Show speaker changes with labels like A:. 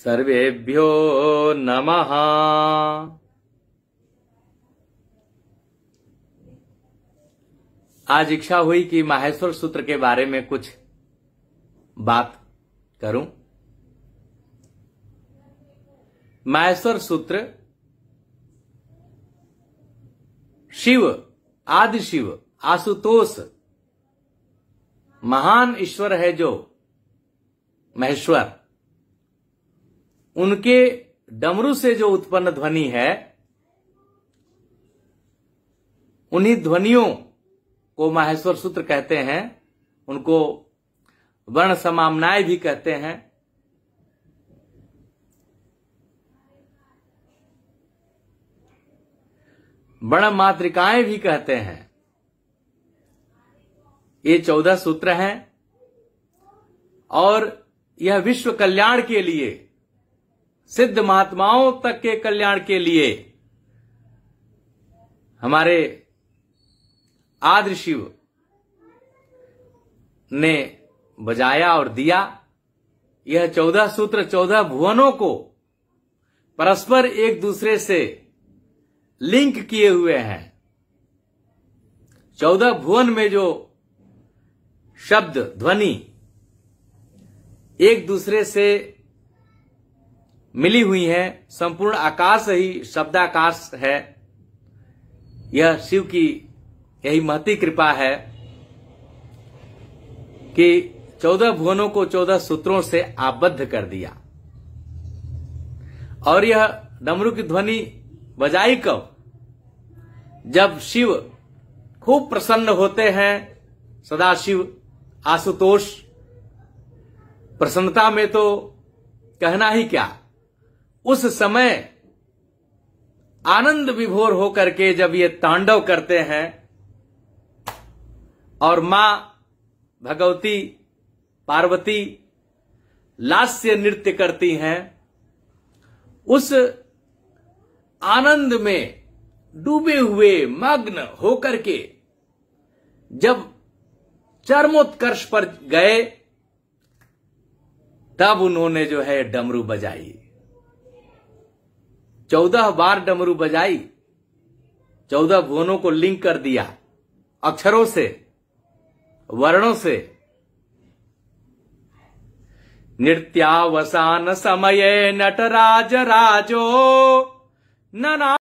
A: सर्वेभ्यो नमः आज इच्छा हुई कि माहेश्वर सूत्र के बारे में कुछ बात करूं माहेश्वर सूत्र शिव आदि शिव आशुतोष महान ईश्वर है जो महेश्वर उनके डमरू से जो उत्पन्न ध्वनि है उन्हीं ध्वनियों को माहेश्वर सूत्र कहते हैं उनको वर्ण समामनाएं भी कहते हैं वर्ण मातृकाएं भी कहते हैं ये चौदह सूत्र हैं और यह विश्व कल्याण के लिए सिद्ध महात्माओं तक के कल्याण के लिए हमारे आदि शिव ने बजाया और दिया यह चौदह सूत्र चौदह भुवनों को परस्पर एक दूसरे से लिंक किए हुए हैं चौदह भुवन में जो शब्द ध्वनि एक दूसरे से मिली हुई हैं संपूर्ण आकाश ही शब्दाकाश है यह शिव की यही महती कृपा है कि चौदह भुवनों को चौदह सूत्रों से आबद्ध कर दिया और यह डमरू की ध्वनि बजाई कब जब शिव खूब प्रसन्न होते हैं सदा शिव आशुतोष प्रसन्नता में तो कहना ही क्या उस समय आनंद विभोर होकर के जब ये तांडव करते हैं और मां भगवती पार्वती लास्य नृत्य करती हैं उस आनंद में डूबे हुए मग्न होकर के जब चरमोत्कर्ष पर गए तब उन्होंने जो है डमरू बजाई चौदह बार डमरू बजाई चौदह भुवनों को लिंक कर दिया अक्षरों से वर्णों से नृत्यावसान समय नटराज राजो नना